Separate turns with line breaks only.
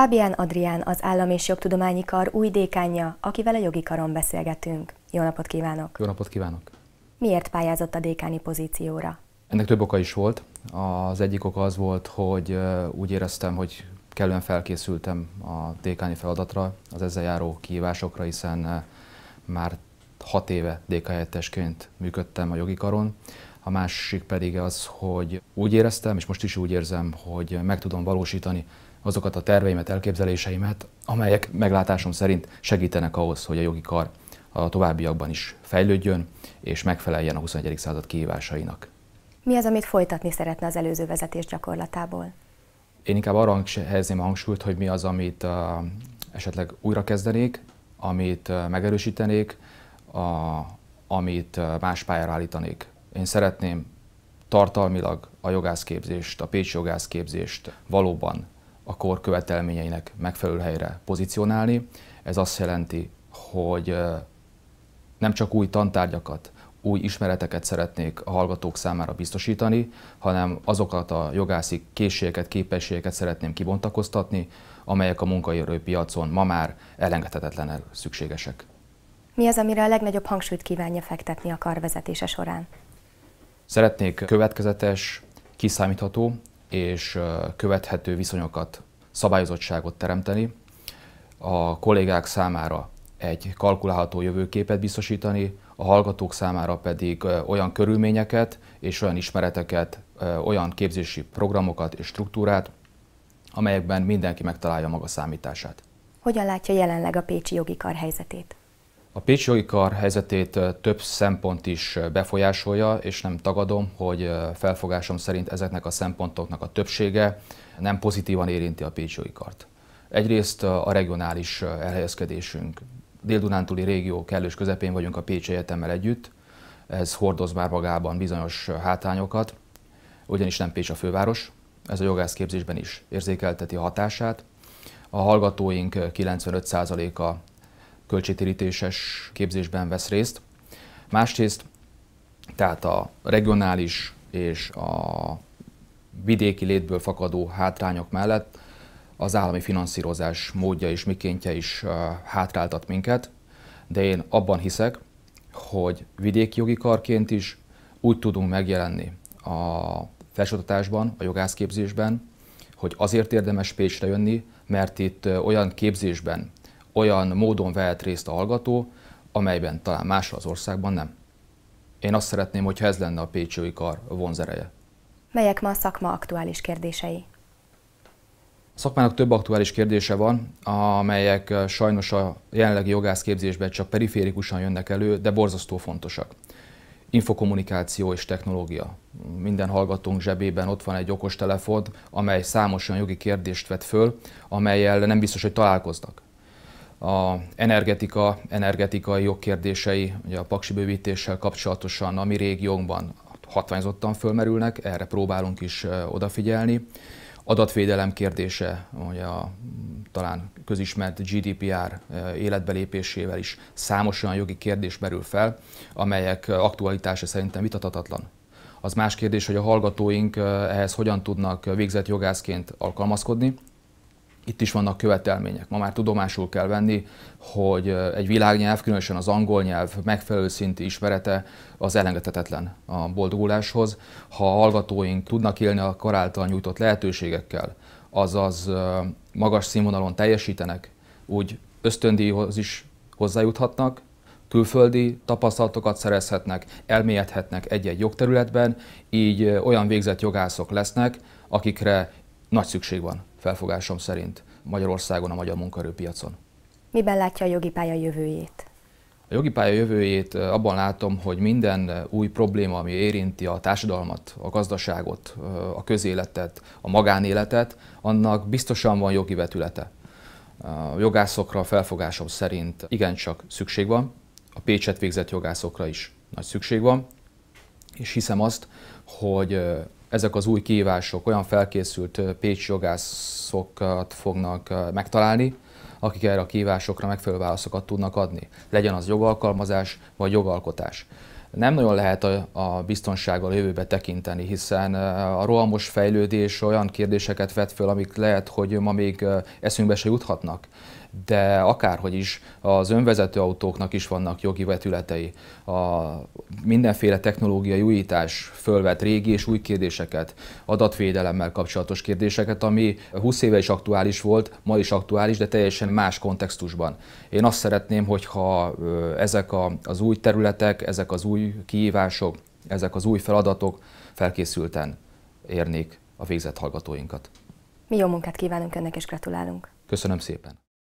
Fábián Adrián az Állam és Jogtudományi Kar új dékánja, akivel a jogi karon beszélgetünk. Jó napot kívánok!
Jó napot kívánok!
Miért pályázott a dékáni pozícióra?
Ennek több oka is volt. Az egyik oka az volt, hogy úgy éreztem, hogy kellően felkészültem a dékáni feladatra, az ezzel járó kihívásokra, hiszen már hat éve DK működtem a jogi karon. A másik pedig az, hogy úgy éreztem, és most is úgy érzem, hogy meg tudom valósítani azokat a terveimet, elképzeléseimet, amelyek meglátásom szerint segítenek ahhoz, hogy a jogi kar a továbbiakban is fejlődjön, és megfeleljen a 21. század kihívásainak.
Mi az, amit folytatni szeretne az előző vezetés gyakorlatából?
Én inkább arra helyezném a hangsúlyt, hogy mi az, amit uh, esetleg újrakezdenék, amit uh, megerősítenék, a, amit uh, más pályára állítanék. Én szeretném tartalmilag a jogászképzést, a pécsi jogászképzést valóban a kor követelményeinek megfelelő helyre pozícionálni. Ez azt jelenti, hogy nem csak új tantárgyakat, új ismereteket szeretnék a hallgatók számára biztosítani, hanem azokat a jogászi készségeket, képességeket szeretném kibontakoztatni, amelyek a munkaerőpiacon ma már elengedhetetlenül szükségesek.
Mi az, amire a legnagyobb hangsúlyt kívánja fektetni a karvezetése során?
Szeretnék következetes, kiszámítható és követhető viszonyokat szabályozottságot teremteni, a kollégák számára egy kalkulálható jövőképet biztosítani, a hallgatók számára pedig olyan körülményeket és olyan ismereteket, olyan képzési programokat és struktúrát, amelyekben mindenki megtalálja maga számítását.
Hogyan látja jelenleg a Pécsi jogi kar helyzetét?
A Pécsi jogi kar helyzetét több szempont is befolyásolja, és nem tagadom, hogy felfogásom szerint ezeknek a szempontoknak a többsége nem pozitívan érinti a Pécsi jogi kart. Egyrészt a regionális elhelyezkedésünk. Dél-Dunántúli régió kellős közepén vagyunk a Pécsi Egyetemmel együtt, ez hordoz már magában bizonyos hátányokat, ugyanis nem Pécs a főváros, ez a jogászképzésben is érzékelteti a hatását. A hallgatóink 95%-a költségtérítéses képzésben vesz részt. Másrészt, tehát a regionális és a vidéki létből fakadó hátrányok mellett az állami finanszírozás módja és mikéntje is hátráltat minket, de én abban hiszek, hogy vidéki jogi karként is úgy tudunk megjelenni a felsőoktatásban, a jogászképzésben, hogy azért érdemes Pécsre jönni, mert itt olyan képzésben olyan módon vehet részt a hallgató, amelyben talán más az országban nem. Én azt szeretném, hogy ez lenne a Pécsi Kar vonzereje.
Melyek ma a szakma aktuális kérdései?
A szakmának több aktuális kérdése van, amelyek sajnos a jelenlegi jogászképzésben csak periférikusan jönnek elő, de borzasztó fontosak. Infokommunikáció és technológia. Minden hallgatónk zsebében ott van egy okostelefon, amely számos olyan jogi kérdést vet föl, amelyel nem biztos, hogy találkoznak a energetika, energetikai jogkérdései, ugye a paksi bővítéssel kapcsolatosan a mi régiónkban hatványzottan fölmerülnek, erre próbálunk is odafigyelni. Adatvédelem kérdése, ugye a talán közismert GDPR életbelépésével is számos olyan jogi kérdés merül fel, amelyek aktualitása szerintem vitathatatlan. Az más kérdés, hogy a hallgatóink ehhez hogyan tudnak végzett jogászként alkalmazkodni, itt is vannak követelmények. Ma már tudomásul kell venni, hogy egy világnyelv, különösen az angol nyelv megfelelő szinti ismerete az elengedhetetlen a boldoguláshoz. Ha a hallgatóink tudnak élni a karáltal nyújtott lehetőségekkel, azaz magas színvonalon teljesítenek, úgy ösztöndíjhoz is hozzájuthatnak, külföldi tapasztalatokat szerezhetnek, elmélyedhetnek egy-egy jogterületben, így olyan végzett jogászok lesznek, akikre nagy szükség van felfogásom szerint Magyarországon, a magyar munkaerőpiacon.
Miben látja a jogi pálya jövőjét?
A jogi pálya jövőjét abban látom, hogy minden új probléma, ami érinti a társadalmat, a gazdaságot, a közéletet, a magánéletet, annak biztosan van jogi vetülete. A jogászokra felfogásom szerint igencsak szükség van, a Pécset végzett jogászokra is nagy szükség van, és hiszem azt, hogy ezek az új kihívások olyan felkészült pécsi jogászokat fognak megtalálni, akik erre a kihívásokra megfelelő válaszokat tudnak adni. Legyen az jogalkalmazás vagy jogalkotás nem nagyon lehet a, a biztonsággal jövőbe tekinteni, hiszen a rohamos fejlődés olyan kérdéseket vet föl, amik lehet, hogy ma még eszünkbe se juthatnak de akárhogy is az önvezető autóknak is vannak jogi vetületei. A mindenféle technológiai újítás fölvet régi és új kérdéseket, adatvédelemmel kapcsolatos kérdéseket, ami 20 éve is aktuális volt, ma is aktuális, de teljesen más kontextusban. Én azt szeretném, hogyha ezek az új területek, ezek az új új kihívások, ezek az új feladatok felkészülten érnék a végzett hallgatóinkat.
Mi jó munkát kívánunk Önnek és gratulálunk!
Köszönöm szépen!